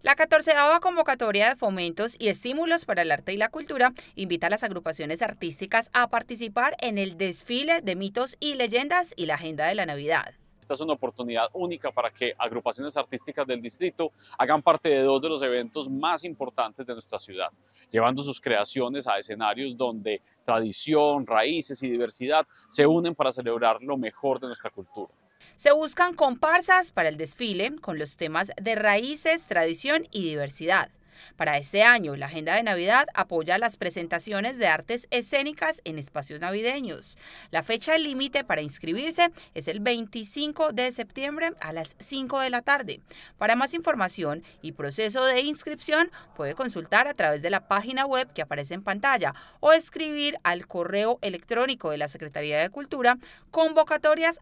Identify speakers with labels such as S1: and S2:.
S1: La catorceava convocatoria de fomentos y estímulos para el arte y la cultura invita a las agrupaciones artísticas a participar en el desfile de mitos y leyendas y la agenda de la Navidad.
S2: Esta es una oportunidad única para que agrupaciones artísticas del distrito hagan parte de dos de los eventos más importantes de nuestra ciudad, llevando sus creaciones a escenarios donde tradición, raíces y diversidad se unen para celebrar lo mejor de nuestra
S1: cultura. Se buscan comparsas para el desfile con los temas de raíces, tradición y diversidad. Para este año, la Agenda de Navidad apoya las presentaciones de artes escénicas en espacios navideños. La fecha límite para inscribirse es el 25 de septiembre a las 5 de la tarde. Para más información y proceso de inscripción, puede consultar a través de la página web que aparece en pantalla o escribir al correo electrónico de la Secretaría de Cultura convocatorias